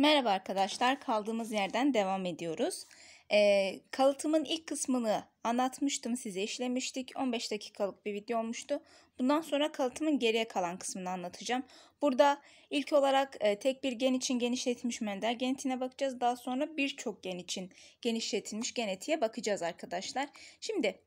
Merhaba arkadaşlar, kaldığımız yerden devam ediyoruz. E, kalıtımın ilk kısmını anlatmıştım, size işlemiştik. 15 dakikalık bir video olmuştu. Bundan sonra kalıtımın geriye kalan kısmını anlatacağım. Burada ilk olarak e, tek bir gen için genişletilmiş Mendel genetiğine bakacağız. Daha sonra birçok gen için genişletilmiş genetiğe bakacağız arkadaşlar. Şimdi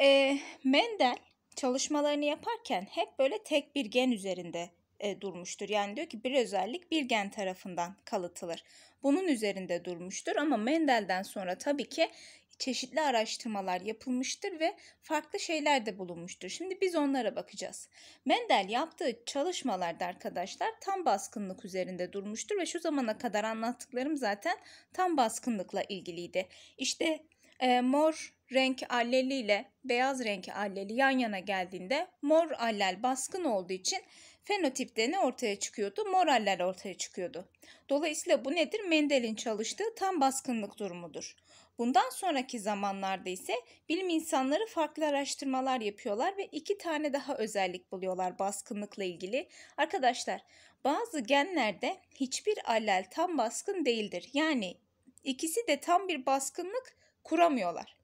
e, Mendel çalışmalarını yaparken hep böyle tek bir gen üzerinde e, durmuştur. Yani diyor ki bir özellik bir gen tarafından kalıtılır. Bunun üzerinde durmuştur ama Mendel'den sonra tabii ki çeşitli araştırmalar yapılmıştır ve farklı şeyler de bulunmuştur. Şimdi biz onlara bakacağız. Mendel yaptığı çalışmalarda arkadaşlar tam baskınlık üzerinde durmuştur ve şu zamana kadar anlattıklarım zaten tam baskınlıkla ilgiliydi. İşte e, mor renk alleli ile beyaz renk alleli yan yana geldiğinde mor allel baskın olduğu için fenotipte ne ortaya çıkıyordu? Mor allel ortaya çıkıyordu. Dolayısıyla bu nedir? Mendel'in çalıştığı tam baskınlık durumudur. Bundan sonraki zamanlarda ise bilim insanları farklı araştırmalar yapıyorlar ve iki tane daha özellik buluyorlar baskınlıkla ilgili. Arkadaşlar bazı genlerde hiçbir allel tam baskın değildir. Yani ikisi de tam bir baskınlık kuramıyorlar.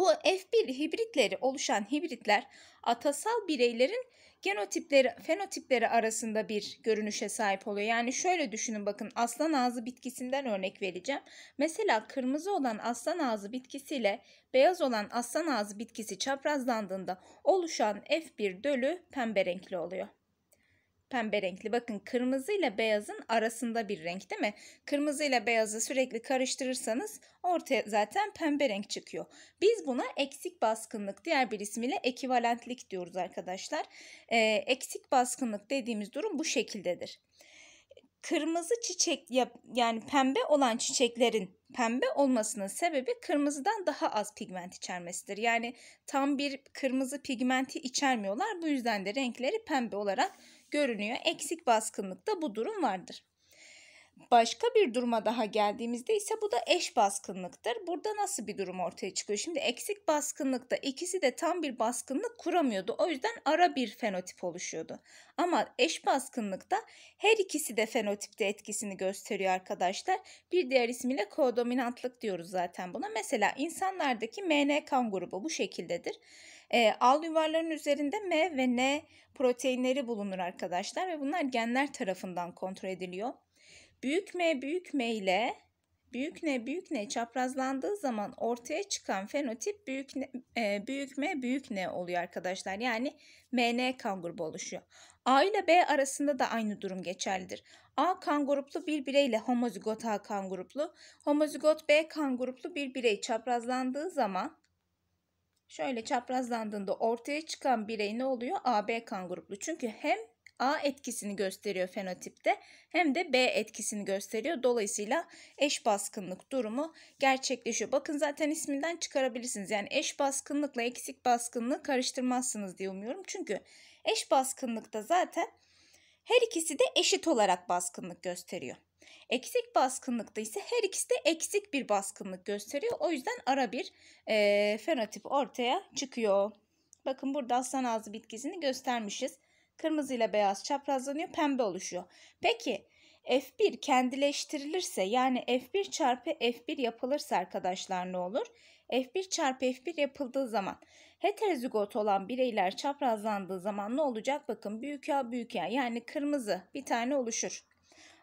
Bu F1 hibritleri oluşan hibritler atasal bireylerin genotipleri, fenotipleri arasında bir görünüşe sahip oluyor. Yani şöyle düşünün bakın aslan ağzı bitkisinden örnek vereceğim. Mesela kırmızı olan aslan ağzı bitkisiyle beyaz olan aslan ağzı bitkisi çaprazlandığında oluşan F1 dölü pembe renkli oluyor pembe renkli. Bakın kırmızı ile beyazın arasında bir renk değil mi? Kırmızı ile beyazı sürekli karıştırırsanız ortaya zaten pembe renk çıkıyor. Biz buna eksik baskınlık diğer bir ismiyle ekivalentlik diyoruz arkadaşlar. Ee, eksik baskınlık dediğimiz durum bu şekildedir kırmızı çiçek yani pembe olan çiçeklerin pembe olmasının sebebi kırmızıdan daha az pigment içermesidir. Yani tam bir kırmızı pigmenti içermiyorlar. Bu yüzden de renkleri pembe olarak görünüyor. Eksik baskınlıkta bu durum vardır. Başka bir duruma daha geldiğimizde ise bu da eş baskınlıktır. Burada nasıl bir durum ortaya çıkıyor? Şimdi eksik baskınlıkta ikisi de tam bir baskınlık kuramıyordu. O yüzden ara bir fenotip oluşuyordu. Ama eş baskınlıkta her ikisi de fenotipte etkisini gösteriyor arkadaşlar. Bir diğer ismiyle kodominantlık diyoruz zaten buna. Mesela insanlardaki MN kan grubu bu şekildedir. E, al yuvarların üzerinde M ve N proteinleri bulunur arkadaşlar ve bunlar genler tarafından kontrol ediliyor. Büyük M büyük M ile büyük N büyük N çaprazlandığı zaman ortaya çıkan fenotip büyük, N, e, büyük M büyük N oluyor arkadaşlar. Yani MN kan grubu oluşuyor. A ile B arasında da aynı durum geçerlidir. A kan gruplu bir bireyle homozigot A kan gruplu, homozigot B kan gruplu bir birey çaprazlandığı zaman şöyle çaprazlandığında ortaya çıkan birey ne oluyor? AB kan gruplu. Çünkü hem A etkisini gösteriyor fenotipte hem de B etkisini gösteriyor. Dolayısıyla eş baskınlık durumu gerçekleşiyor. Bakın zaten isminden çıkarabilirsiniz. Yani eş baskınlıkla eksik baskınlığı karıştırmazsınız diye umuyorum. Çünkü eş baskınlıkta zaten her ikisi de eşit olarak baskınlık gösteriyor. Eksik baskınlıkta ise her ikisi de eksik bir baskınlık gösteriyor. O yüzden ara bir e, fenotip ortaya çıkıyor. Bakın burada aslan ağzı bitkisini göstermişiz. Kırmızı ile beyaz çaprazlanıyor, pembe oluşuyor. Peki F1 kendileştirilirse yani F1 çarpı F1 yapılırsa arkadaşlar ne olur? F1 çarpı F1 yapıldığı zaman heterozigot olan bireyler çaprazlandığı zaman ne olacak? Bakın büyük A büyük A yani kırmızı bir tane oluşur.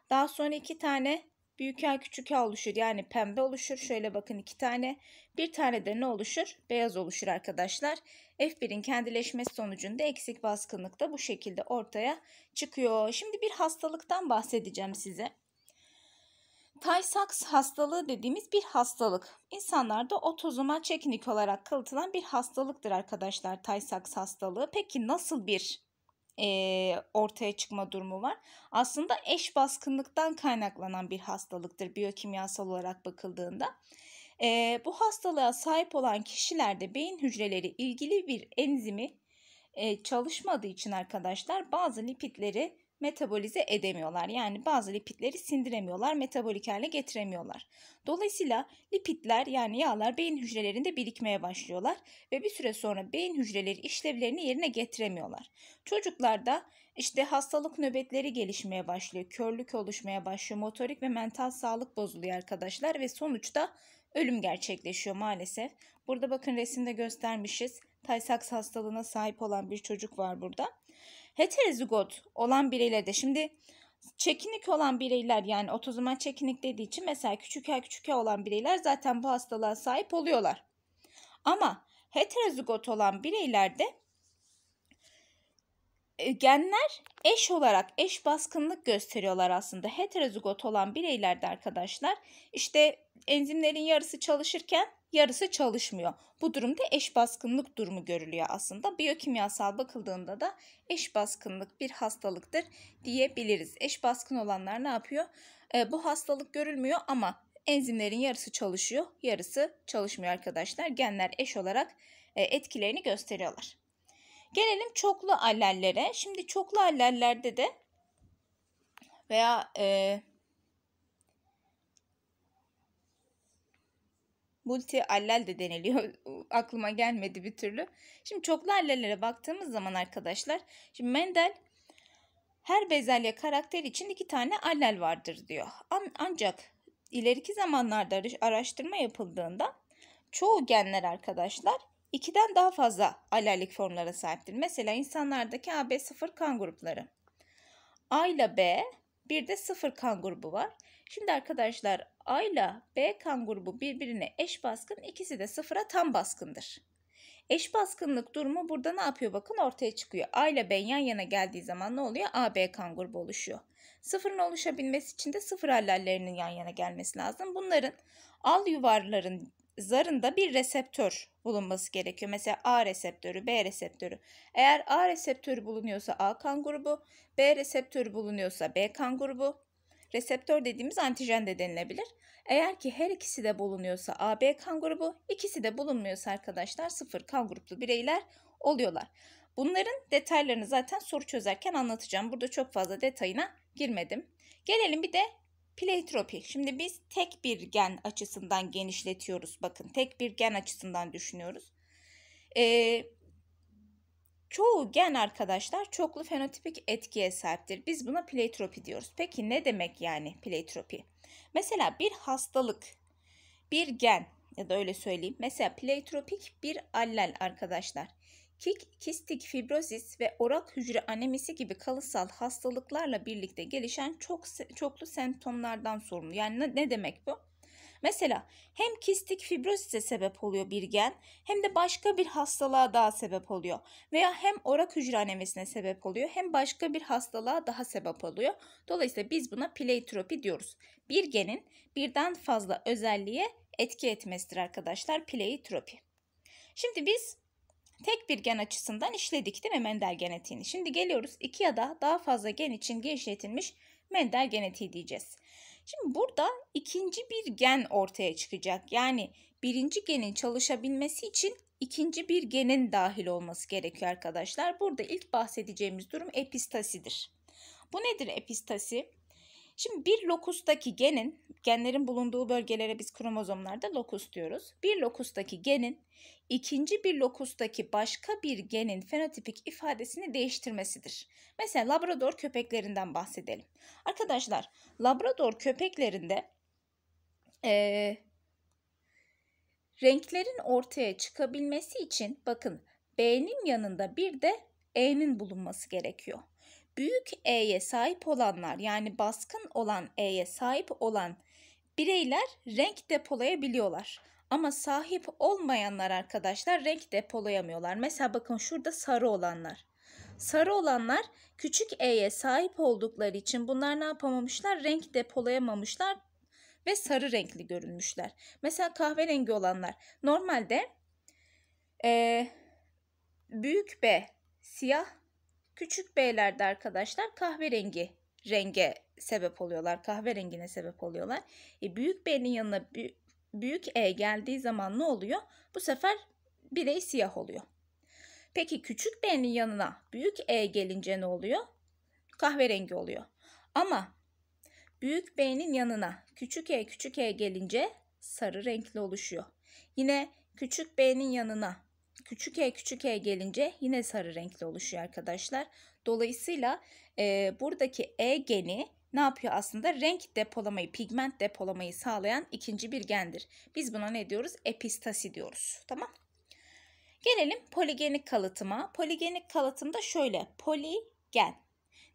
Daha sonra iki tane büyük A küçük A oluşur. Yani pembe oluşur. Şöyle bakın iki tane. Bir tane de ne oluşur? Beyaz oluşur arkadaşlar. F1'in kendileşmesi sonucunda eksik baskınlık da bu şekilde ortaya çıkıyor. Şimdi bir hastalıktan bahsedeceğim size. Tay Sachs hastalığı dediğimiz bir hastalık. İnsanlarda otozomal çekinik olarak kılıtılan bir hastalıktır arkadaşlar Tay Sachs hastalığı. Peki nasıl bir e, ortaya çıkma durumu var. Aslında eş baskınlıktan kaynaklanan bir hastalıktır biyokimyasal olarak bakıldığında. E, bu hastalığa sahip olan kişilerde beyin hücreleri ilgili bir enzimi e, çalışmadığı için arkadaşlar bazı lipidleri metabolize edemiyorlar. Yani bazı lipidleri sindiremiyorlar, metabolik hale getiremiyorlar. Dolayısıyla lipidler yani yağlar beyin hücrelerinde birikmeye başlıyorlar ve bir süre sonra beyin hücreleri işlevlerini yerine getiremiyorlar. Çocuklarda işte hastalık nöbetleri gelişmeye başlıyor, körlük oluşmaya başlıyor, motorik ve mental sağlık bozuluyor arkadaşlar ve sonuçta ölüm gerçekleşiyor maalesef. Burada bakın resimde göstermişiz. Tay Sachs hastalığına sahip olan bir çocuk var burada heterozigot olan bireylerde şimdi çekinik olan bireyler yani otozomal çekinik dediği için mesela küçük her küçük her olan bireyler zaten bu hastalığa sahip oluyorlar. Ama heterozigot olan bireylerde e, genler eş olarak eş baskınlık gösteriyorlar aslında. Heterozigot olan bireylerde arkadaşlar işte enzimlerin yarısı çalışırken yarısı çalışmıyor. Bu durumda eş baskınlık durumu görülüyor aslında. Biyokimyasal bakıldığında da eş baskınlık bir hastalıktır diyebiliriz. Eş baskın olanlar ne yapıyor? E, bu hastalık görülmüyor ama enzimlerin yarısı çalışıyor, yarısı çalışmıyor arkadaşlar. Genler eş olarak e, etkilerini gösteriyorlar. Gelelim çoklu allellere. Şimdi çoklu allellerde de veya e, multi allel de deniliyor. Aklıma gelmedi bir türlü. Şimdi çoklu allellere baktığımız zaman arkadaşlar şimdi Mendel her bezelye karakter için iki tane allel vardır diyor. Ancak ileriki zamanlarda araştırma yapıldığında çoğu genler arkadaşlar ikiden daha fazla alellik formlara sahiptir. Mesela insanlardaki AB0 kan grupları. A ile B bir de sıfır kan grubu var. Şimdi arkadaşlar A ile B kan grubu birbirine eş baskın ikisi de sıfıra tam baskındır. Eş baskınlık durumu burada ne yapıyor bakın ortaya çıkıyor. A ile B yan yana geldiği zaman ne oluyor? AB kan grubu oluşuyor. Sıfırın oluşabilmesi için de sıfır hallerinin yan yana gelmesi lazım. Bunların al yuvarların zarında bir reseptör bulunması gerekiyor. Mesela A reseptörü, B reseptörü. Eğer A reseptörü bulunuyorsa A kan grubu, B reseptörü bulunuyorsa B kan grubu. Reseptör dediğimiz antijen de denilebilir. Eğer ki her ikisi de bulunuyorsa AB kan grubu, ikisi de bulunmuyorsa arkadaşlar sıfır kan gruplu bireyler oluyorlar. Bunların detaylarını zaten soru çözerken anlatacağım. Burada çok fazla detayına girmedim. Gelelim bir de Pleitropi. Şimdi biz tek bir gen açısından genişletiyoruz. Bakın tek bir gen açısından düşünüyoruz. Ee, çoğu gen arkadaşlar çoklu fenotipik etkiye sahiptir. Biz buna pleitropi diyoruz. Peki ne demek yani pleitropi? Mesela bir hastalık, bir gen ya da öyle söyleyeyim. Mesela pleitropik bir allel arkadaşlar. Kik, kistik fibrozis ve orak hücre anemisi gibi kalısal hastalıklarla birlikte gelişen çok çoklu semptomlardan sorumlu. Yani ne, ne demek bu? Mesela hem kistik fibrozise sebep oluyor bir gen hem de başka bir hastalığa daha sebep oluyor. Veya hem orak hücre anemisine sebep oluyor hem başka bir hastalığa daha sebep oluyor. Dolayısıyla biz buna pleiotropi diyoruz. Bir genin birden fazla özelliğe etki etmesidir arkadaşlar pleiotropi. Şimdi biz tek bir gen açısından işledik değil mi Mendel genetiğini? Şimdi geliyoruz iki ya da daha fazla gen için genişletilmiş Mendel genetiği diyeceğiz. Şimdi burada ikinci bir gen ortaya çıkacak. Yani birinci genin çalışabilmesi için ikinci bir genin dahil olması gerekiyor arkadaşlar. Burada ilk bahsedeceğimiz durum epistasidir. Bu nedir epistasi? Şimdi bir lokustaki genin, genlerin bulunduğu bölgelere biz kromozomlarda lokus diyoruz. Bir lokustaki genin ikinci bir lokustaki başka bir genin fenotipik ifadesini değiştirmesidir. Mesela Labrador köpeklerinden bahsedelim. Arkadaşlar Labrador köpeklerinde e, renklerin ortaya çıkabilmesi için bakın B'nin yanında bir de E'nin bulunması gerekiyor. Büyük E'ye sahip olanlar yani baskın olan E'ye sahip olan bireyler renk depolayabiliyorlar. Ama sahip olmayanlar arkadaşlar renk depolayamıyorlar. Mesela bakın şurada sarı olanlar. Sarı olanlar küçük E'ye sahip oldukları için bunlar ne yapamamışlar? Renk depolayamamışlar ve sarı renkli görünmüşler. Mesela kahverengi olanlar normalde e, büyük B siyah, küçük B'lerde arkadaşlar kahverengi renge sebep oluyorlar. Kahverengine sebep oluyorlar. E, büyük B'nin yanına büyük E geldiği zaman ne oluyor? Bu sefer birey siyah oluyor. Peki küçük B'nin yanına büyük E gelince ne oluyor? Kahverengi oluyor. Ama büyük B'nin yanına küçük E küçük E gelince sarı renkli oluşuyor. Yine küçük B'nin yanına küçük E küçük E gelince yine sarı renkli oluşuyor arkadaşlar. Dolayısıyla e, buradaki E geni ne yapıyor aslında? Renk depolamayı, pigment depolamayı sağlayan ikinci bir gendir. Biz buna ne diyoruz? Epistasi diyoruz. Tamam. Gelelim poligenik kalıtıma. Poligenik kalıtım da şöyle. Poligen.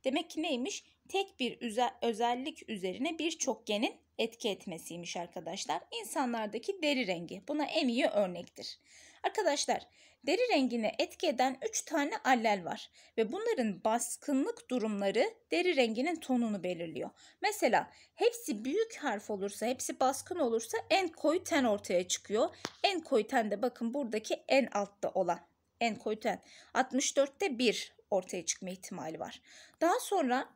Demek ki neymiş? Tek bir özellik üzerine birçok genin etki etmesiymiş arkadaşlar. İnsanlardaki deri rengi. Buna en iyi örnektir. Arkadaşlar deri rengine etki eden 3 tane allel var ve bunların baskınlık durumları deri renginin tonunu belirliyor. Mesela hepsi büyük harf olursa, hepsi baskın olursa en koyu ten ortaya çıkıyor. En koyu ten de bakın buradaki en altta olan en koyu ten. 64'te 1 ortaya çıkma ihtimali var. Daha sonra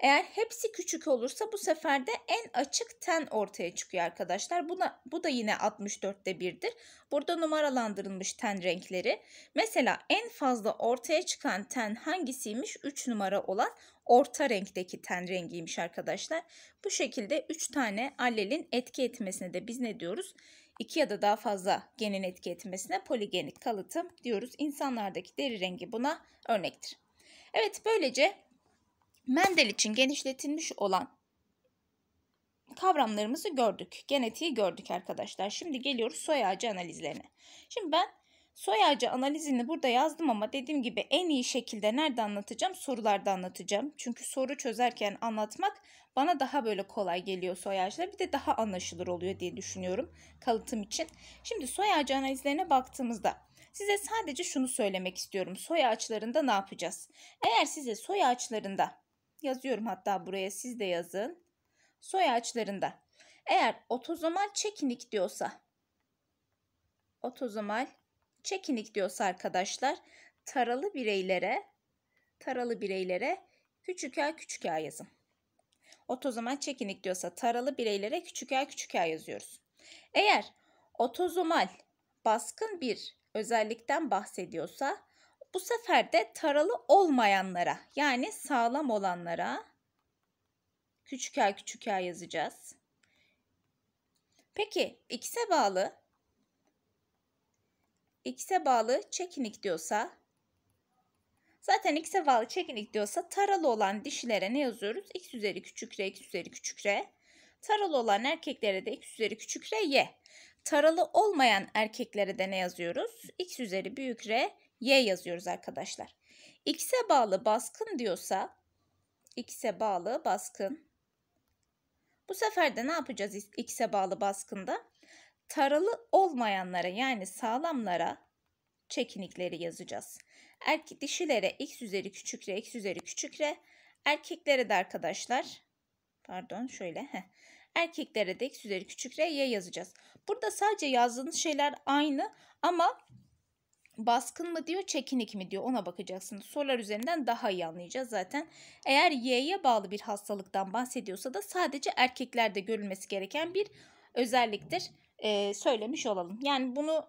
eğer hepsi küçük olursa bu sefer de en açık ten ortaya çıkıyor arkadaşlar. Buna, bu da yine 64'te 1'dir. Burada numaralandırılmış ten renkleri. Mesela en fazla ortaya çıkan ten hangisiymiş? 3 numara olan orta renkteki ten rengiymiş arkadaşlar. Bu şekilde 3 tane allelin etki etmesine de biz ne diyoruz? 2 ya da daha fazla genin etki etmesine poligenik kalıtım diyoruz. İnsanlardaki deri rengi buna örnektir. Evet böylece Mendel için genişletilmiş olan kavramlarımızı gördük. Genetiği gördük arkadaşlar. Şimdi geliyoruz soy ağacı analizlerine. Şimdi ben soy ağacı analizini burada yazdım ama dediğim gibi en iyi şekilde nerede anlatacağım? Sorularda anlatacağım. Çünkü soru çözerken anlatmak bana daha böyle kolay geliyor soy ağaçları. Bir de daha anlaşılır oluyor diye düşünüyorum kalıtım için. Şimdi soy ağacı analizlerine baktığımızda size sadece şunu söylemek istiyorum. Soy ağaçlarında ne yapacağız? Eğer size soy ağaçlarında yazıyorum hatta buraya siz de yazın. Soy ağaçlarında eğer otozomal çekinik diyorsa otozomal çekinik diyorsa arkadaşlar taralı bireylere taralı bireylere küçük a küçük a yazın. Otozomal çekinik diyorsa taralı bireylere küçük a küçük a yazıyoruz. Eğer otozomal baskın bir özellikten bahsediyorsa bu sefer de taralı olmayanlara yani sağlam olanlara küçük a küçük a yazacağız. Peki x'e bağlı x'e bağlı çekinik diyorsa zaten x'e bağlı çekinik diyorsa taralı olan dişilere ne yazıyoruz? x üzeri küçük r x üzeri küçük r. Taralı olan erkeklere de x üzeri küçük r y. Taralı olmayan erkeklere de ne yazıyoruz? x üzeri büyük r Y yazıyoruz arkadaşlar. X'e bağlı baskın diyorsa X'e bağlı baskın. Bu sefer de ne yapacağız X'e bağlı baskında? Taralı olmayanlara yani sağlamlara çekinikleri yazacağız. Erkek dişilere x üzeri küçük r, x üzeri küçük r. Erkeklere de arkadaşlar pardon şöyle heh. Erkeklere de x üzeri küçük r y yazacağız. Burada sadece yazdığınız şeyler aynı ama baskın mı diyor, çekinik mi diyor ona bakacaksın. Sorular üzerinden daha iyi anlayacağız zaten. Eğer Y'ye bağlı bir hastalıktan bahsediyorsa da sadece erkeklerde görülmesi gereken bir özelliktir ee, söylemiş olalım. Yani bunu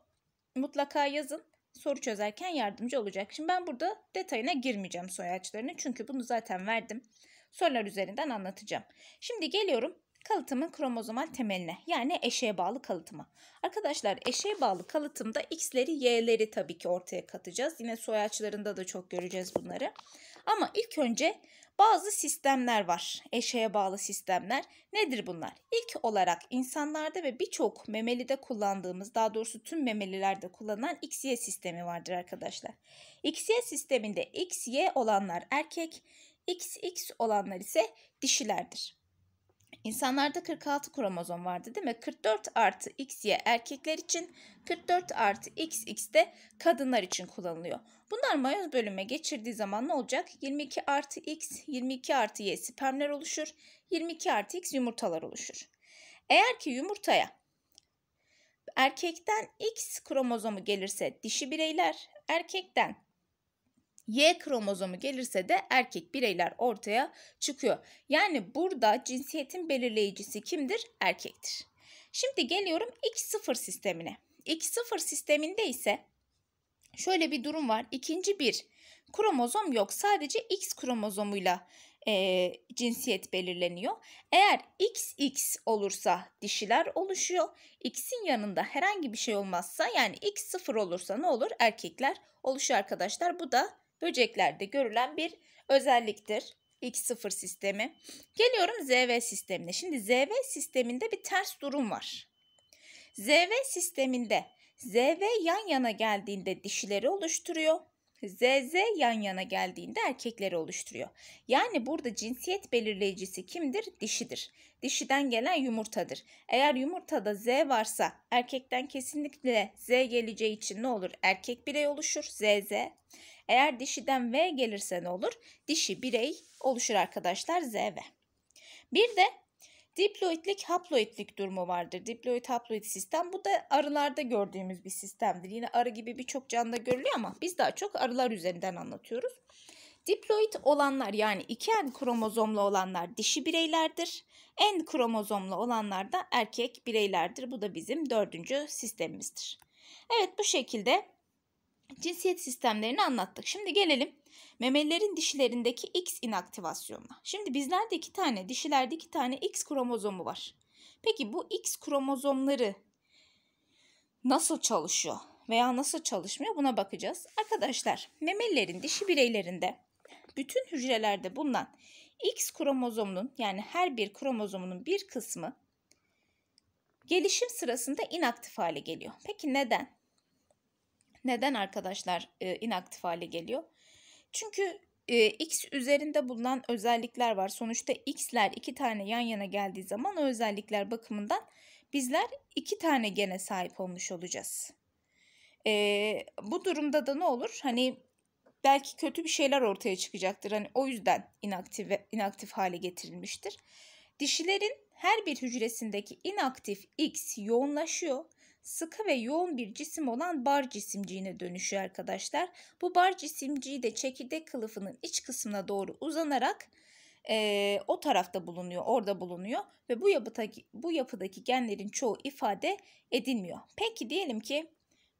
mutlaka yazın soru çözerken yardımcı olacak. Şimdi ben burada detayına girmeyeceğim soyaçlarını çünkü bunu zaten verdim. Sorular üzerinden anlatacağım. Şimdi geliyorum kalıtımın kromozomal temeline yani eşeğe bağlı kalıtıma. Arkadaşlar eşeğe bağlı kalıtımda x'leri y'leri tabii ki ortaya katacağız. Yine soyaçlarında da çok göreceğiz bunları. Ama ilk önce bazı sistemler var. Eşeğe bağlı sistemler. Nedir bunlar? İlk olarak insanlarda ve birçok memelide kullandığımız, daha doğrusu tüm memelilerde kullanılan X-Y sistemi vardır arkadaşlar. X-Y sisteminde X-Y olanlar erkek, X-X olanlar ise dişilerdir. İnsanlarda 46 kromozom vardı değil mi? 44 artı XY erkekler için, 44 artı XX de kadınlar için kullanılıyor. Bunlar mayoz bölüme geçirdiği zaman ne olacak? 22 artı X, 22 artı Y spermler oluşur, 22 artı X yumurtalar oluşur. Eğer ki yumurtaya erkekten X kromozomu gelirse dişi bireyler, erkekten Y kromozomu gelirse de erkek bireyler ortaya çıkıyor. Yani burada cinsiyetin belirleyicisi kimdir? Erkektir. Şimdi geliyorum X0 sistemine. X0 sisteminde ise şöyle bir durum var. İkinci bir kromozom yok. Sadece X kromozomuyla e, cinsiyet belirleniyor. Eğer XX olursa dişiler oluşuyor. X'in yanında herhangi bir şey olmazsa yani X 0 olursa ne olur? Erkekler oluşuyor arkadaşlar. Bu da böceklerde görülen bir özelliktir. X0 sistemi. Geliyorum ZV sistemine. Şimdi ZV sisteminde bir ters durum var. ZV sisteminde ZV yan yana geldiğinde dişileri oluşturuyor. ZZ yan yana geldiğinde erkekleri oluşturuyor. Yani burada cinsiyet belirleyicisi kimdir? Dişidir. Dişiden gelen yumurtadır. Eğer yumurtada Z varsa erkekten kesinlikle Z geleceği için ne olur? Erkek birey oluşur ZZ. Eğer dişiden V gelirse ne olur? Dişi birey oluşur arkadaşlar ZV. Bir de diploidlik haploidlik durumu vardır. Diploid haploid sistem bu da arılarda gördüğümüz bir sistemdir. Yine arı gibi birçok canlı görülüyor ama biz daha çok arılar üzerinden anlatıyoruz. Diploid olanlar yani iki en kromozomlu olanlar dişi bireylerdir. En kromozomlu olanlar da erkek bireylerdir. Bu da bizim dördüncü sistemimizdir. Evet bu şekilde cinsiyet sistemlerini anlattık. Şimdi gelelim memelilerin dişilerindeki X inaktivasyonuna. Şimdi bizlerde iki tane, dişilerde iki tane X kromozomu var. Peki bu X kromozomları nasıl çalışıyor veya nasıl çalışmıyor buna bakacağız. Arkadaşlar memelilerin dişi bireylerinde bütün hücrelerde bulunan X kromozomunun yani her bir kromozomunun bir kısmı gelişim sırasında inaktif hale geliyor. Peki neden? Neden arkadaşlar e, inaktif hale geliyor? Çünkü e, x üzerinde bulunan özellikler var. Sonuçta x'ler iki tane yan yana geldiği zaman o özellikler bakımından bizler iki tane gene sahip olmuş olacağız. E, bu durumda da ne olur? Hani belki kötü bir şeyler ortaya çıkacaktır. Hani o yüzden inaktif inaktif hale getirilmiştir. Dişilerin her bir hücresindeki inaktif X yoğunlaşıyor sıkı ve yoğun bir cisim olan bar cisimciğine dönüşüyor arkadaşlar. Bu bar cisimciği de çekirdek kılıfının iç kısmına doğru uzanarak e, o tarafta bulunuyor, orada bulunuyor ve bu yapıdaki, bu yapıdaki genlerin çoğu ifade edilmiyor. Peki diyelim ki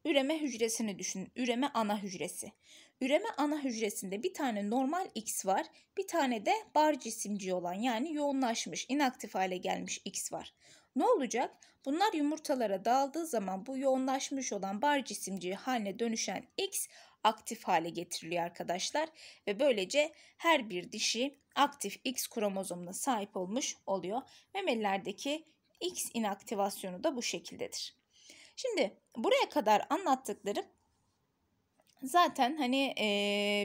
üreme hücresini düşünün. Üreme ana hücresi. Üreme ana hücresinde bir tane normal X var, bir tane de bar cisimci olan yani yoğunlaşmış, inaktif hale gelmiş X var. Ne olacak? Bunlar yumurtalara dağıldığı zaman bu yoğunlaşmış olan bar cisimci haline dönüşen X aktif hale getiriliyor arkadaşlar ve böylece her bir dişi aktif X kromozomuna sahip olmuş oluyor. Memelilerdeki X inaktivasyonu da bu şekildedir. Şimdi buraya kadar anlattıklarım zaten hani e,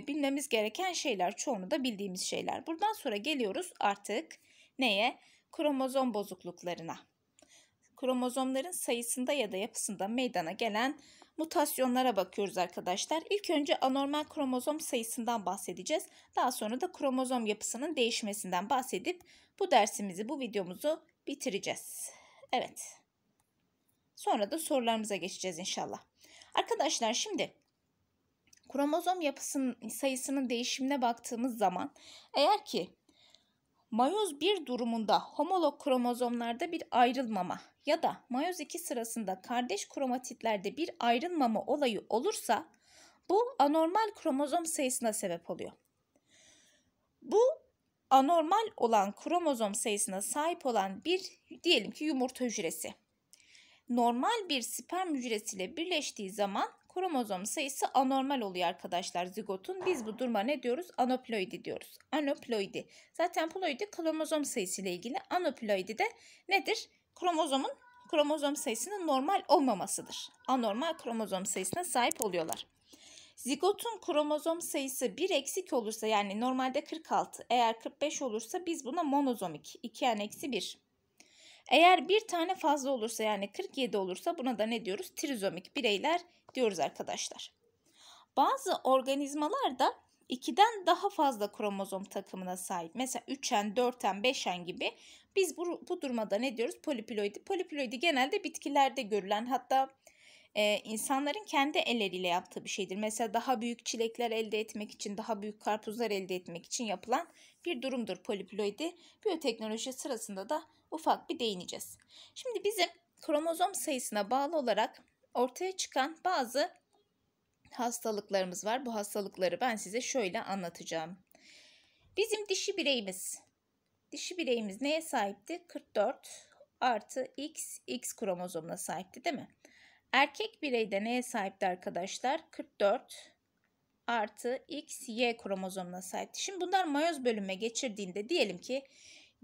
bilmemiz gereken şeyler çoğunu da bildiğimiz şeyler. Buradan sonra geliyoruz artık neye? Kromozom bozukluklarına kromozomların sayısında ya da yapısında meydana gelen mutasyonlara bakıyoruz arkadaşlar. İlk önce anormal kromozom sayısından bahsedeceğiz. Daha sonra da kromozom yapısının değişmesinden bahsedip bu dersimizi, bu videomuzu bitireceğiz. Evet. Sonra da sorularımıza geçeceğiz inşallah. Arkadaşlar şimdi kromozom yapısının sayısının değişimine baktığımız zaman eğer ki Mayoz 1 durumunda homolog kromozomlarda bir ayrılmama ya da mayoz 2 sırasında kardeş kromatitlerde bir ayrılmama olayı olursa bu anormal kromozom sayısına sebep oluyor. Bu anormal olan kromozom sayısına sahip olan bir diyelim ki yumurta hücresi normal bir sperm hücresiyle birleştiği zaman Kromozom sayısı anormal oluyor arkadaşlar zigotun. Biz bu duruma ne diyoruz? Anoploidi diyoruz. Anoploidi. Zaten ploidi kromozom sayısı ile ilgili. Anoploidi de nedir? Kromozomun kromozom sayısının normal olmamasıdır. Anormal kromozom sayısına sahip oluyorlar. Zigotun kromozom sayısı 1 eksik olursa yani normalde 46 eğer 45 olursa biz buna monozomik 2 yani eksi 1. Eğer bir tane fazla olursa yani 47 olursa buna da ne diyoruz? Trizomik bireyler diyoruz arkadaşlar. Bazı organizmalar da 2'den daha fazla kromozom takımına sahip. Mesela 3'en, 4'en, 5'en gibi. Biz bu, bu durumda ne diyoruz? Poliploidi. Poliploidi genelde bitkilerde görülen hatta e, insanların kendi elleriyle yaptığı bir şeydir. Mesela daha büyük çilekler elde etmek için, daha büyük karpuzlar elde etmek için yapılan bir durumdur poliploidi. Biyoteknoloji sırasında da ufak bir değineceğiz. Şimdi bizim kromozom sayısına bağlı olarak ortaya çıkan bazı hastalıklarımız var. Bu hastalıkları ben size şöyle anlatacağım. Bizim dişi bireyimiz, dişi bireyimiz neye sahipti? 44 artı X, X kromozomuna sahipti değil mi? Erkek bireyde neye sahipti arkadaşlar? 44 artı X, Y kromozomuna sahipti. Şimdi bunlar mayoz bölünme geçirdiğinde diyelim ki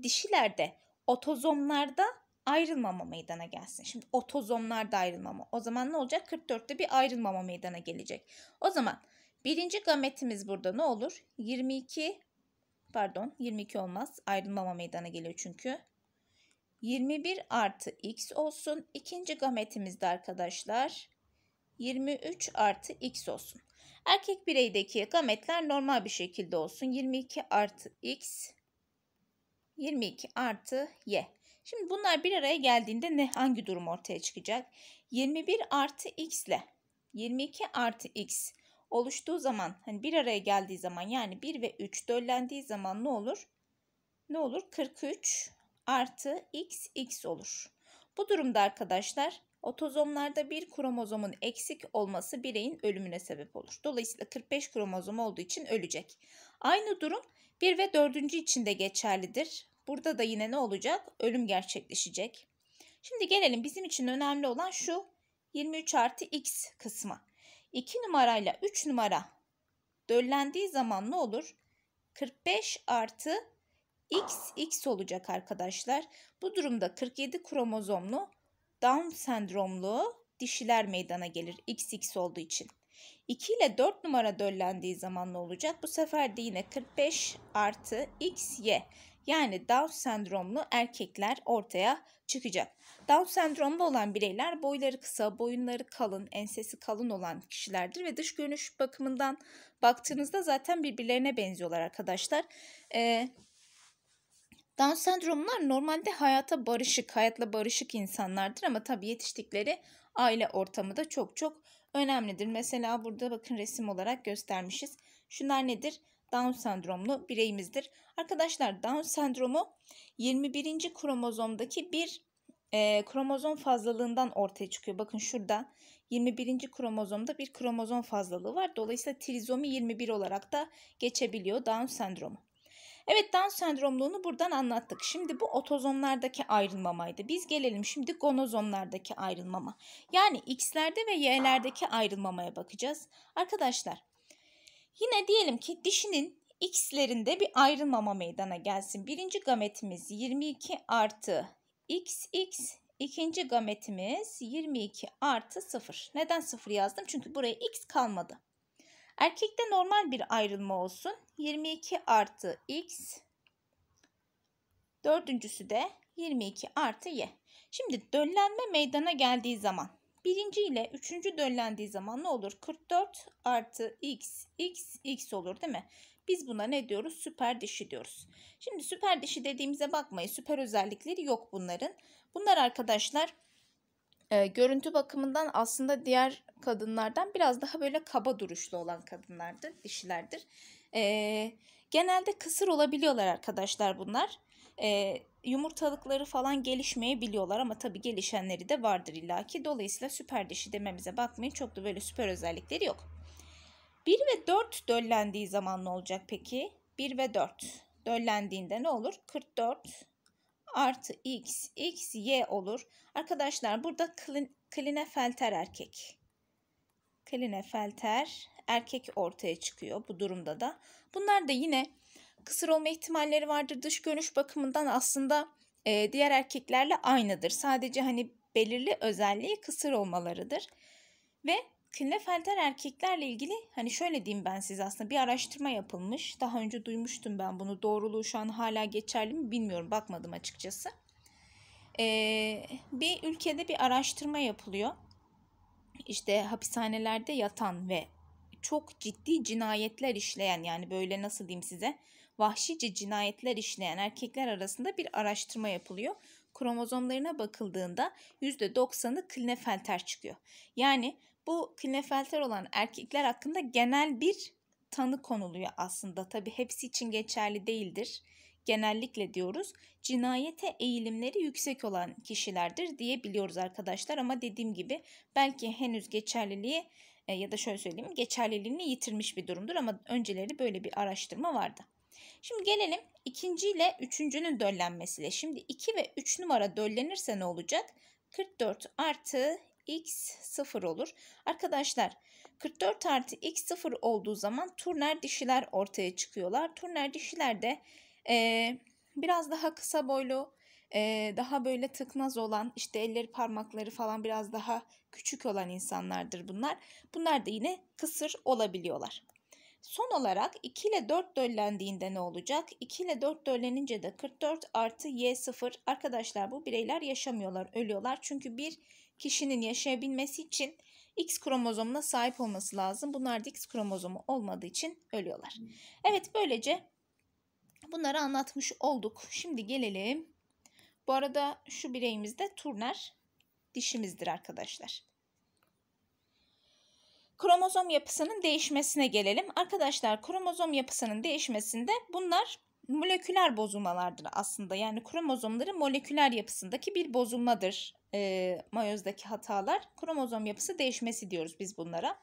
dişilerde otozomlarda ayrılmama meydana gelsin. Şimdi otozomlar da ayrılmama. O zaman ne olacak? 44'te bir ayrılmama meydana gelecek. O zaman birinci gametimiz burada ne olur? 22 pardon 22 olmaz. Ayrılmama meydana geliyor çünkü. 21 artı x olsun. İkinci gametimiz de arkadaşlar 23 artı x olsun. Erkek bireydeki gametler normal bir şekilde olsun. 22 artı x 22 artı y. Şimdi bunlar bir araya geldiğinde ne hangi durum ortaya çıkacak? 21 artı x ile 22 artı x oluştuğu zaman hani bir araya geldiği zaman yani 1 ve 3 döllendiği zaman ne olur? Ne olur? 43 artı x x olur. Bu durumda arkadaşlar otozomlarda bir kromozomun eksik olması bireyin ölümüne sebep olur. Dolayısıyla 45 kromozom olduğu için ölecek. Aynı durum 1 ve 4. için de geçerlidir. Burada da yine ne olacak? Ölüm gerçekleşecek. Şimdi gelelim bizim için önemli olan şu 23 artı x kısmı. 2 numarayla 3 numara döllendiği zaman ne olur? 45 artı x x olacak arkadaşlar. Bu durumda 47 kromozomlu Down sendromlu dişiler meydana gelir XX olduğu için. 2 ile 4 numara döllendiği zaman ne olacak? Bu sefer de yine 45 artı XY yani Down sendromlu erkekler ortaya çıkacak. Down sendromlu olan bireyler boyları kısa, boyunları kalın, ensesi kalın olan kişilerdir ve dış görünüş bakımından baktığınızda zaten birbirlerine benziyorlar arkadaşlar. Ee, Down sendromlar normalde hayata barışık, hayatla barışık insanlardır ama tabi yetiştikleri aile ortamı da çok çok önemlidir. Mesela burada bakın resim olarak göstermişiz. Şunlar nedir? Down sendromlu bireyimizdir. Arkadaşlar Down sendromu 21. kromozomdaki bir e, kromozom fazlalığından ortaya çıkıyor. Bakın şurada 21. kromozomda bir kromozom fazlalığı var. Dolayısıyla trizomi 21 olarak da geçebiliyor Down sendromu. Evet Down sendromluğunu buradan anlattık. Şimdi bu otozomlardaki ayrılmamaydı. Biz gelelim şimdi gonozomlardaki ayrılmama. Yani X'lerde ve Y'lerdeki ayrılmamaya bakacağız. Arkadaşlar Yine diyelim ki dişinin x'lerinde bir ayrılmama meydana gelsin. Birinci gametimiz 22 artı xx, ikinci gametimiz 22 artı 0. Neden 0 yazdım? Çünkü buraya x kalmadı. Erkekte normal bir ayrılma olsun. 22 artı x. Dördüncüsü de 22 artı y. Şimdi döllenme meydana geldiği zaman Birinci ile üçüncü döllendiği zaman ne olur? 44 artı x, x, x olur değil mi? Biz buna ne diyoruz? Süper dişi diyoruz. Şimdi süper dişi dediğimize bakmayın. Süper özellikleri yok bunların. Bunlar arkadaşlar e, görüntü bakımından aslında diğer kadınlardan biraz daha böyle kaba duruşlu olan kadınlardır, dişilerdir. E, genelde kısır olabiliyorlar arkadaşlar bunlar e, yumurtalıkları falan gelişmeyi biliyorlar ama tabii gelişenleri de vardır illaki. Dolayısıyla süper dişi dememize bakmayın. Çok da böyle süper özellikleri yok. 1 ve 4 döllendiği zaman ne olacak peki? 1 ve 4 döllendiğinde ne olur? 44 artı x, x, y olur. Arkadaşlar burada klinefelter erkek. Klinefelter erkek ortaya çıkıyor bu durumda da. Bunlar da yine kısır olma ihtimalleri vardır. Dış görünüş bakımından aslında e, diğer erkeklerle aynıdır. Sadece hani belirli özelliği kısır olmalarıdır. Ve Klinefelter erkeklerle ilgili hani şöyle diyeyim ben size aslında bir araştırma yapılmış. Daha önce duymuştum ben bunu. Doğruluğu şu an hala geçerli mi bilmiyorum. Bakmadım açıkçası. Ee, bir ülkede bir araştırma yapılıyor. İşte hapishanelerde yatan ve çok ciddi cinayetler işleyen yani böyle nasıl diyeyim size vahşice cinayetler işleyen erkekler arasında bir araştırma yapılıyor. Kromozomlarına bakıldığında %90'ı Klinefelter çıkıyor. Yani bu Klinefelter olan erkekler hakkında genel bir tanı konuluyor aslında. Tabi hepsi için geçerli değildir. Genellikle diyoruz cinayete eğilimleri yüksek olan kişilerdir diyebiliyoruz arkadaşlar ama dediğim gibi belki henüz geçerliliği e, ya da şöyle söyleyeyim geçerliliğini yitirmiş bir durumdur ama önceleri böyle bir araştırma vardı. Şimdi gelelim ikinci ile üçüncünün döllenmesiyle. Şimdi 2 ve 3 numara döllenirse ne olacak? 44 artı x 0 olur. Arkadaşlar 44 artı x 0 olduğu zaman turner dişiler ortaya çıkıyorlar. Turner dişiler de e, biraz daha kısa boylu, e, daha böyle tıknaz olan, işte elleri parmakları falan biraz daha küçük olan insanlardır bunlar. Bunlar da yine kısır olabiliyorlar. Son olarak 2 ile 4 döllendiğinde ne olacak? 2 ile 4 döllenince de 44 artı y 0. Arkadaşlar bu bireyler yaşamıyorlar, ölüyorlar. Çünkü bir kişinin yaşayabilmesi için X kromozomuna sahip olması lazım. Bunlar da X kromozomu olmadığı için ölüyorlar. Evet böylece bunları anlatmış olduk. Şimdi gelelim. Bu arada şu bireyimiz de turner dişimizdir arkadaşlar. Kromozom yapısının değişmesine gelelim. Arkadaşlar kromozom yapısının değişmesinde bunlar moleküler bozulmalardır aslında. Yani kromozomların moleküler yapısındaki bir bozulmadır. E, mayozdaki hatalar kromozom yapısı değişmesi diyoruz biz bunlara.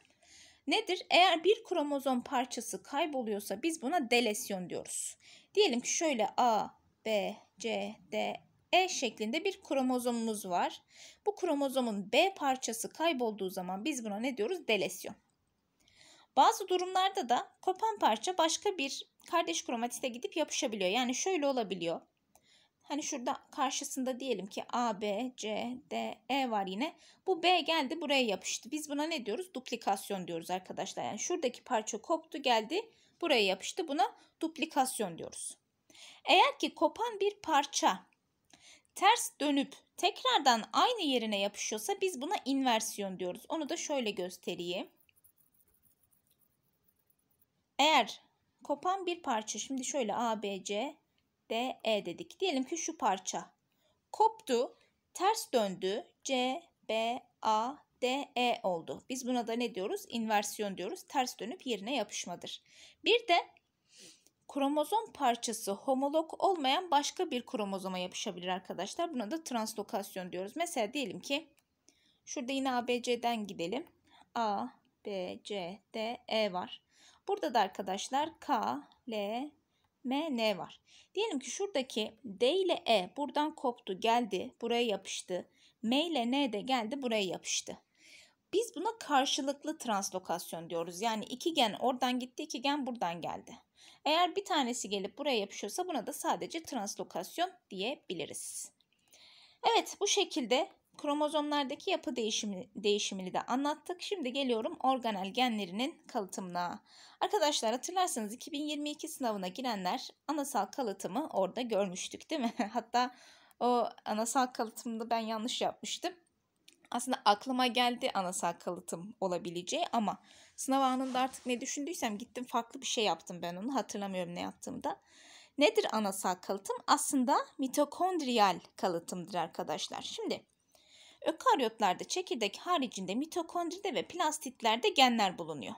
Nedir? Eğer bir kromozom parçası kayboluyorsa biz buna delesyon diyoruz. Diyelim ki şöyle A, B, C, D, e şeklinde bir kromozomumuz var. Bu kromozomun B parçası kaybolduğu zaman biz buna ne diyoruz? Delesyon. Bazı durumlarda da kopan parça başka bir kardeş kromatite gidip yapışabiliyor. Yani şöyle olabiliyor. Hani şurada karşısında diyelim ki A, B, C, D, E var yine. Bu B geldi buraya yapıştı. Biz buna ne diyoruz? Duplikasyon diyoruz arkadaşlar. Yani şuradaki parça koptu geldi buraya yapıştı. Buna duplikasyon diyoruz. Eğer ki kopan bir parça ters dönüp tekrardan aynı yerine yapışıyorsa biz buna inversiyon diyoruz. Onu da şöyle göstereyim. Eğer kopan bir parça şimdi şöyle A, B, C, D, E dedik. Diyelim ki şu parça koptu, ters döndü. C, B, A, D, E oldu. Biz buna da ne diyoruz? İnversiyon diyoruz. Ters dönüp yerine yapışmadır. Bir de kromozom parçası homolog olmayan başka bir kromozoma yapışabilir arkadaşlar. Buna da translokasyon diyoruz. Mesela diyelim ki şurada yine ABC'den gidelim. A, B, C, D, E var. Burada da arkadaşlar K, L, M, N var. Diyelim ki şuradaki D ile E buradan koptu, geldi, buraya yapıştı. M ile N de geldi, buraya yapıştı. Biz buna karşılıklı translokasyon diyoruz. Yani iki gen oradan gitti, iki gen buradan geldi. Eğer bir tanesi gelip buraya yapışıyorsa buna da sadece translokasyon diyebiliriz. Evet bu şekilde kromozomlardaki yapı değişimi, değişimini de anlattık. Şimdi geliyorum organel genlerinin kalıtımına. Arkadaşlar hatırlarsanız 2022 sınavına girenler anasal kalıtımı orada görmüştük değil mi? Hatta o anasal kalıtımda ben yanlış yapmıştım aslında aklıma geldi anasal kalıtım olabileceği ama sınav anında artık ne düşündüysem gittim farklı bir şey yaptım ben onu hatırlamıyorum ne yaptığımda. Nedir anasal kalıtım? Aslında mitokondriyal kalıtımdır arkadaşlar. Şimdi ökaryotlarda çekirdek haricinde mitokondride ve plastitlerde genler bulunuyor.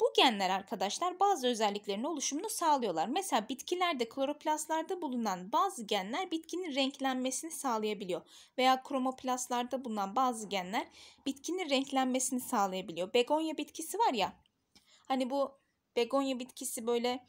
Bu genler arkadaşlar bazı özelliklerin oluşumunu sağlıyorlar. Mesela bitkilerde kloroplastlarda bulunan bazı genler bitkinin renklenmesini sağlayabiliyor. Veya kromoplastlarda bulunan bazı genler bitkinin renklenmesini sağlayabiliyor. Begonya bitkisi var ya hani bu begonya bitkisi böyle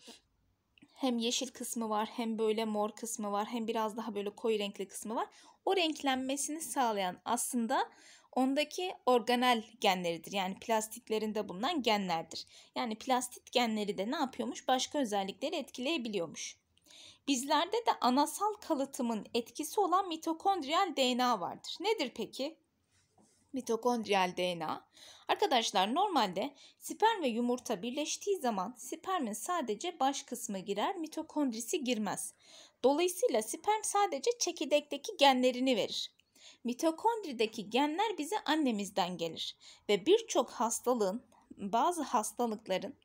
hem yeşil kısmı var hem böyle mor kısmı var hem biraz daha böyle koyu renkli kısmı var. O renklenmesini sağlayan aslında ondaki organel genleridir. Yani plastiklerinde bulunan genlerdir. Yani plastit genleri de ne yapıyormuş? Başka özellikleri etkileyebiliyormuş. Bizlerde de anasal kalıtımın etkisi olan mitokondriyal DNA vardır. Nedir peki? mitokondriyal DNA. Arkadaşlar normalde sperm ve yumurta birleştiği zaman spermin sadece baş kısmı girer, mitokondrisi girmez. Dolayısıyla sperm sadece çekirdekteki genlerini verir. Mitokondrideki genler bize annemizden gelir ve birçok hastalığın, bazı hastalıkların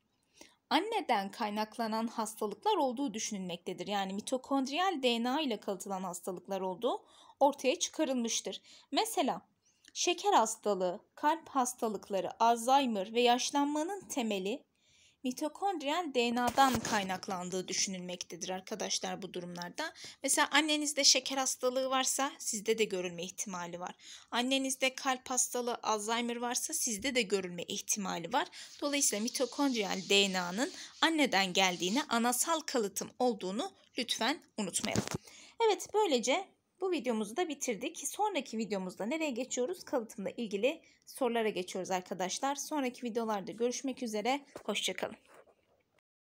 anneden kaynaklanan hastalıklar olduğu düşünülmektedir. Yani mitokondriyal DNA ile kalıtılan hastalıklar olduğu ortaya çıkarılmıştır. Mesela şeker hastalığı, kalp hastalıkları, Alzheimer ve yaşlanmanın temeli mitokondriyal DNA'dan kaynaklandığı düşünülmektedir arkadaşlar bu durumlarda. Mesela annenizde şeker hastalığı varsa sizde de görülme ihtimali var. Annenizde kalp hastalığı, Alzheimer varsa sizde de görülme ihtimali var. Dolayısıyla mitokondriyal DNA'nın anneden geldiğini, anasal kalıtım olduğunu lütfen unutmayalım. Evet böylece bu videomuzu da bitirdik. Sonraki videomuzda nereye geçiyoruz? Kalıtımla ilgili sorulara geçiyoruz arkadaşlar. Sonraki videolarda görüşmek üzere. Hoşçakalın.